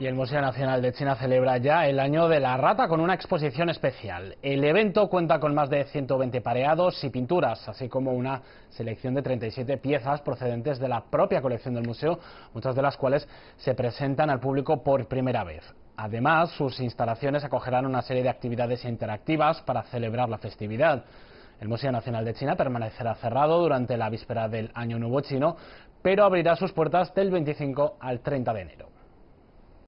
Y el Museo Nacional de China celebra ya el año de la rata con una exposición especial. El evento cuenta con más de 120 pareados y pinturas, así como una selección de 37 piezas procedentes de la propia colección del museo, muchas de las cuales se presentan al público por primera vez. Además, sus instalaciones acogerán una serie de actividades interactivas para celebrar la festividad. El Museo Nacional de China permanecerá cerrado durante la víspera del Año Nuevo Chino, pero abrirá sus puertas del 25 al 30 de enero.